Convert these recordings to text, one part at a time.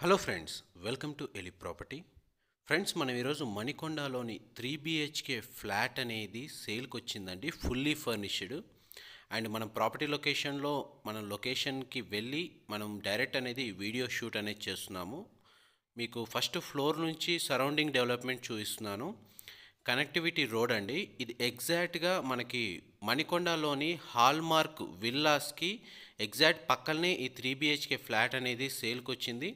hello friends welcome to ఎలి property friends మనం ఈరోజు మణికొండలోని త్రీ బిహెచ్కే ఫ్లాట్ అనేది సేల్కి వచ్చిందండి ఫుల్లీ ఫర్నిష్డ్ అండ్ మనం ప్రాపర్టీ లొకేషన్లో మనం లొకేషన్కి వెళ్ళి మనం డైరెక్ట్ అనేది వీడియో షూట్ అనేది చేస్తున్నాము మీకు ఫస్ట్ ఫ్లోర్ నుంచి సరౌండింగ్ డెవలప్మెంట్ చూపిస్తున్నాను కనెక్టివిటీ రోడ్ అండి ఇది ఎగ్జాక్ట్గా మనకి మణికొండలోని హాల్మార్క్ విల్లాస్కి ఎగ్జాక్ట్ పక్కనే ఈ త్రీ బిహెచ్కే ఫ్లాట్ అనేది సేల్కి వచ్చింది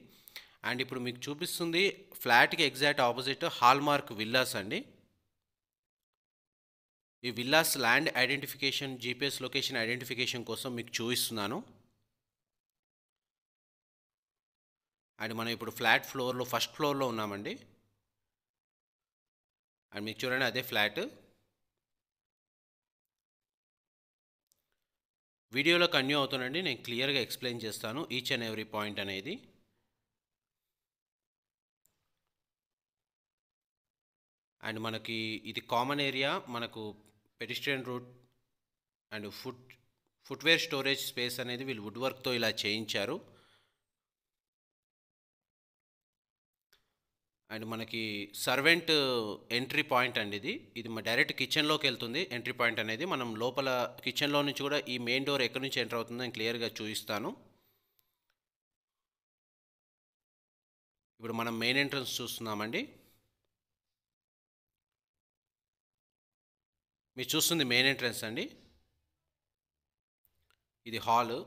అండ్ ఇప్పుడు మీకు చూపిస్తుంది ఫ్లాట్కి ఎగ్జాక్ట్ ఆపోజిట్ హాల్మార్క్ విల్లాస్ అండి ఈ villas land identification GPS location identification కోసం మీకు చూపిస్తున్నాను అండ్ మనం ఇప్పుడు ఫ్లాట్ ఫ్లోర్లో ఫస్ట్ ఫ్లోర్లో ఉన్నామండి అండ్ మీకు చూడండి అదే ఫ్లాట్ వీడియోలో కన్యూ అవుతానండి నేను క్లియర్గా ఎక్స్ప్లెయిన్ చేస్తాను ఈచ్ అండ్ ఎవ్రీ పాయింట్ అనేది అండ్ మనకి ఇది కామన్ ఏరియా మనకు pedestrian route and foot footwear storage space అనేది వీళ్ళు వుడ్ వర్క్తో ఇలా చేయించారు అండ్ మనకి సర్వెంట్ ఎంట్రీ పాయింట్ అండి ఇది ఇది డైరెక్ట్ కిచెన్లోకి వెళ్తుంది ఎంట్రీ పాయింట్ అనేది మనం లోపల కిచెన్లో నుంచి కూడా ఈ మెయిన్ డోర్ ఎక్కడి నుంచి ఎంటర్ అవుతుందో నేను క్లియర్గా చూపిస్తాను ఇప్పుడు మనం మెయిన్ ఎంట్రన్స్ చూస్తున్నామండి మీరు చూస్తుంది మెయిన్ ఎంట్రన్స్ అండి ఇది హాలు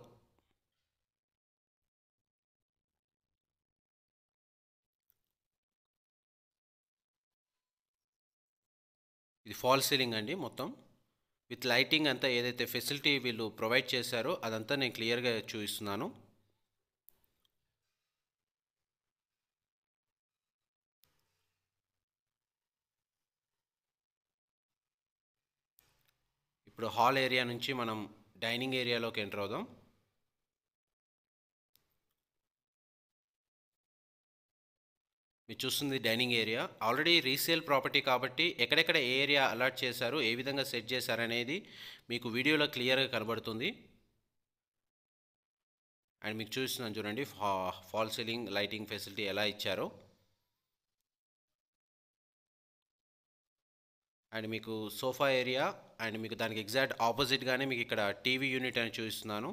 ఇది ఫాల్ సీలింగ్ అండి మొత్తం విత్ లైటింగ్ అంతా ఏదైతే ఫెసిలిటీ వీళ్ళు ప్రొవైడ్ చేశారో అదంతా నేను క్లియర్గా చూపిస్తున్నాను ఇప్పుడు హాల్ ఏరియా నుంచి మనం డైనింగ్ ఏరియాలోకి ఎంటర్ అవుదాం మీరు చూస్తుంది dining area already resale property కాబట్టి ఎక్కడెక్కడ ఏ ఏరియా అలాట్ చేశారు ఏ విధంగా సెట్ చేశారనేది మీకు వీడియోలో క్లియర్గా కనబడుతుంది అండ్ మీకు చూస్తున్నాను చూడండి ఫాల్ సీలింగ్ లైటింగ్ ఫెసిలిటీ ఎలా ఇచ్చారో అండ్ మీకు సోఫా ఏరియా అండ్ మీకు దానికి ఎగ్జాక్ట్ ఆపోజిట్గానే మీకు ఇక్కడ టీవీ యూనిట్ అని చూపిస్తున్నాను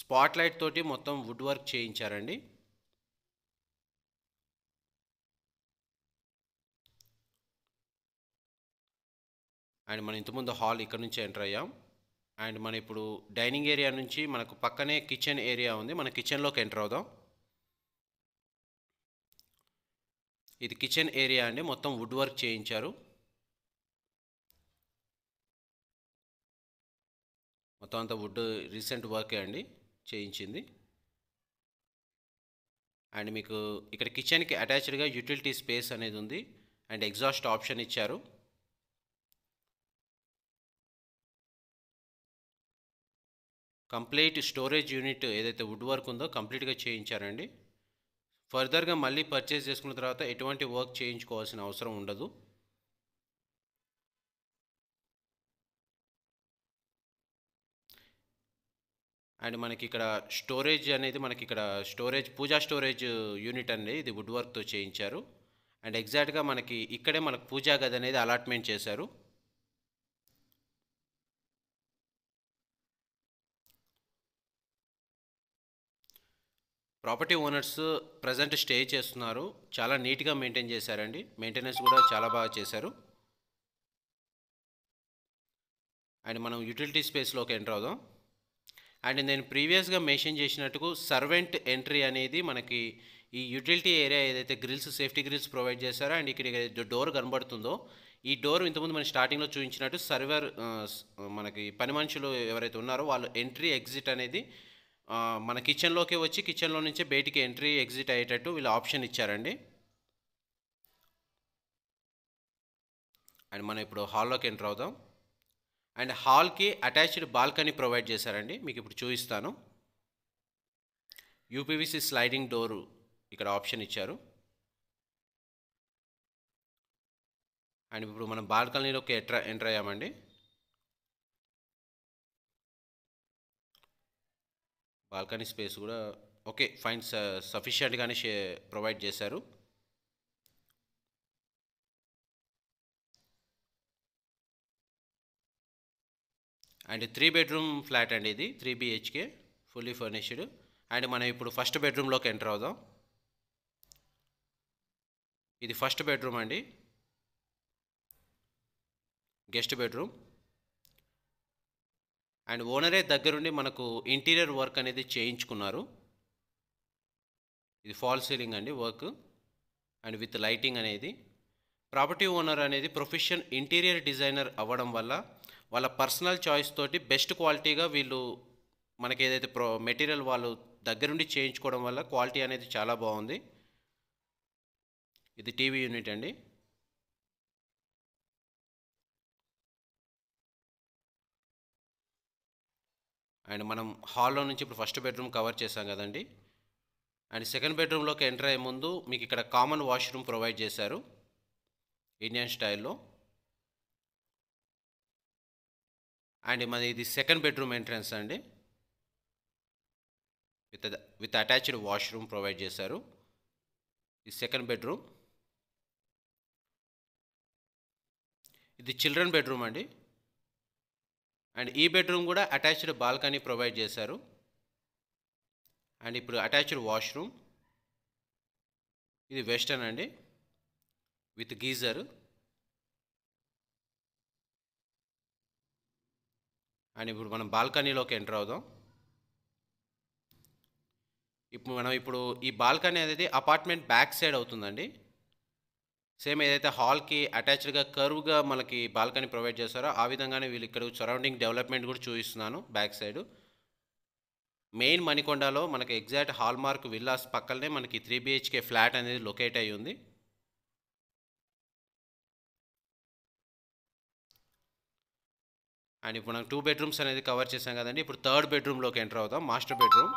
స్పాట్ లైట్ తోటి మొత్తం వుడ్ వర్క్ చేయించారండి అండ్ మనం ఇంతకుముందు హాల్ ఇక్కడ నుంచి ఎంటర్ అయ్యాం అండ్ మన ఇప్పుడు డైనింగ్ ఏరియా నుంచి మనకు పక్కనే కిచెన్ ఏరియా ఉంది మన కిచెన్లోకి ఎంటర్ అవుదాం ఇది కిచెన్ ఏరియా అండి మొత్తం వుడ్ వర్క్ చేయించారు మొత్తం అంతా వుడ్ రీసెంట్ వర్కే అండి చేయించింది అండ్ మీకు ఇక్కడ కిచెన్కి అటాచ్డ్గా యూటిలిటీ స్పేస్ అనేది ఉంది అండ్ ఎగ్జాస్ట్ ఆప్షన్ ఇచ్చారు కంప్లీట్ స్టోరేజ్ యూనిట్ ఏదైతే వుడ్ వర్క్ ఉందో కంప్లీట్గా చేయించారండి ఫర్దర్గా మళ్ళీ పర్చేస్ చేసుకున్న తర్వాత ఎటువంటి వర్క్ చేయించుకోవాల్సిన అవసరం ఉండదు అండ్ మనకి ఇక్కడ స్టోరేజ్ అనేది మనకి ఇక్కడ స్టోరేజ్ పూజా స్టోరేజ్ యూనిట్ అనేది ఇది వుడ్ వర్క్తో చేయించారు అండ్ ఎగ్జాక్ట్గా మనకి ఇక్కడే మనకు పూజా గది అనేది అలాట్మెంట్ చేశారు ప్రాపర్టీ ఓనర్స్ ప్రజెంట్ స్టే చేస్తున్నారు చాలా నీట్గా మెయింటైన్ చేశారండి మెయింటెనెన్స్ కూడా చాలా బాగా చేశారు అండ్ మనం యూటిలిటీ స్పేస్లోకి ఎంటర్ అవుదాం అండ్ నేను ప్రీవియస్గా మెన్షన్ చేసినట్టుకు సర్వెంట్ ఎంట్రీ అనేది మనకి ఈ యూటిలిటీ ఏరియా ఏదైతే గ్రిల్స్ సేఫ్టీ గ్రిల్స్ ప్రొవైడ్ చేశారో అండ్ ఇక్కడ డోర్ కనబడుతుందో ఈ డోర్ ఇంతకుముందు మనం స్టార్టింగ్లో చూపించినట్టు సర్వర్ మనకి పని మనుషులు ఎవరైతే ఉన్నారో వాళ్ళు ఎంట్రీ ఎగ్జిట్ అనేది మన కిచెన్లోకి వచ్చి కిచెన్లో నుంచే బయటికి ఎంట్రీ ఎగ్జిట్ అయ్యేటట్టు వీళ్ళు ఆప్షన్ ఇచ్చారండి అండ్ మనం ఇప్పుడు హాల్లోకి ఎంటర్ అవుదాం అండ్ హాల్కి అటాచ్డ్ బాల్కనీ ప్రొవైడ్ చేశారండి మీకు ఇప్పుడు చూపిస్తాను యూపీవీసీ స్లైడింగ్ డోరు ఇక్కడ ఆప్షన్ ఇచ్చారు అండ్ ఇప్పుడు మనం బాల్కనీలోకి ఎట్రా ఎంటర్ అయ్యామండి బాల్కనీ స్పేస్ కూడా ఓకే ఫైన్ స సఫిషియంట్గానే ప్రొవైడ్ చేశారు అండ్ త్రీ బెడ్రూమ్ ఫ్లాట్ అండి ఇది three BHK fully furnished and మనం ఇప్పుడు ఫస్ట్ బెడ్రూమ్లోకి ఎంటర్ అవుదాం ఇది ఫస్ట్ బెడ్రూమ్ అండి గెస్ట్ బెడ్రూమ్ అండ్ ఓనరే దగ్గరుండి మనకు ఇంటీరియర్ వర్క్ అనేది చేయించుకున్నారు ఇది ఫాల్ సీలింగ్ అండి వర్క్ అండ్ విత్ లైటింగ్ అనేది ప్రాపర్టీ ఓనర్ అనేది ప్రొఫెషన్ ఇంటీరియర్ డిజైనర్ అవ్వడం వల్ల వాళ్ళ పర్సనల్ చాయిస్ తోటి బెస్ట్ క్వాలిటీగా వీళ్ళు మనకి ఏదైతే ప్రో మెటీరియల్ వాళ్ళు దగ్గరుండి చేయించుకోవడం వల్ల క్వాలిటీ అనేది చాలా బాగుంది ఇది టీవీ యూనిట్ అండి అండ్ మనం హాల్లో నుంచి ఇప్పుడు ఫస్ట్ బెడ్రూమ్ కవర్ చేసాం కదండి అండ్ సెకండ్ బెడ్రూమ్లోకి ఎంటర్ అయ్యే ముందు మీకు ఇక్కడ కామన్ వాష్రూమ్ ప్రొవైడ్ చేశారు ఇండియన్ స్టైల్లో అండ్ మన ఇది సెకండ్ బెడ్రూమ్ ఎంట్రన్స్ అండి with with attached washroom provide చేశారు ఇది సెకండ్ బెడ్రూమ్ ఇది చిల్డ్రన్ బెడ్రూమ్ అండి అండ్ ఈ బెడ్రూమ్ కూడా అటాచ్డ్ బాల్కనీ ప్రొవైడ్ చేశారు అండ్ ఇప్పుడు అటాచ్డ్ వాష్రూమ్ ఇది వెస్టర్న్ అండి విత్ గీజరు అండ్ ఇప్పుడు మనం బాల్కనీలోకి ఎంటర్ అవుదాం ఇప్పుడు మనం ఇప్పుడు ఈ బాల్కనీ అనేది అపార్ట్మెంట్ బ్యాక్ సైడ్ అవుతుందండి సేమ్ ఏదైతే హాల్కి అటాచ్డ్గా కర్వ్గా మనకి బాల్కనీ ప్రొవైడ్ చేస్తారో ఆ విధంగానే వీళ్ళు ఇక్కడ సరౌండింగ్ డెవలప్మెంట్ కూడా చూపిస్తున్నాను బ్యాక్ సైడ్ మెయిన్ మణికొండలో మనకి ఎగ్జాక్ట్ హాల్మార్క్ విల్లాస్ పక్కనే మనకి త్రీ బిహెచ్కే ఫ్లాట్ అనేది లొకేట్ అయ్యి ఉంది అండ్ ఇప్పుడు మనం టూ బెడ్రూమ్స్ అనేది కవర్ చేసాం కదండి ఇప్పుడు థర్డ్ బెడ్రూమ్లోకి ఎంటర్ అవుతాం మాస్టర్ బెడ్రూమ్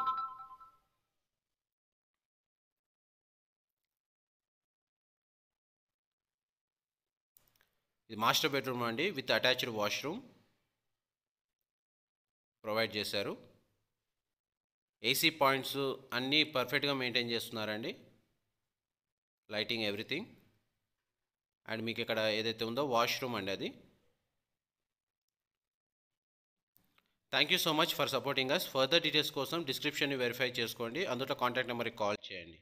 ఇది మాస్టర్ బెడ్రూమ్ అండి విత్ అటాచ్డ్ వాష్రూమ్ ప్రొవైడ్ చేశారు ఏసీ పాయింట్స్ అన్నీ పర్ఫెక్ట్గా మెయింటైన్ చేస్తున్నారండి లైటింగ్ ఎవ్రీథింగ్ అండ్ మీకు ఇక్కడ ఏదైతే ఉందో వాష్రూమ్ అండి అది thank you so much for supporting us further details కోసం డిస్క్రిప్షన్ని వెరిఫై చేసుకోండి అందులో కాంటాక్ట్ నెంబర్కి కాల్ చేయండి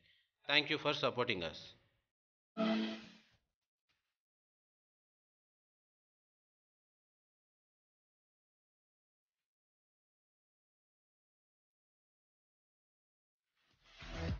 thank you for supporting us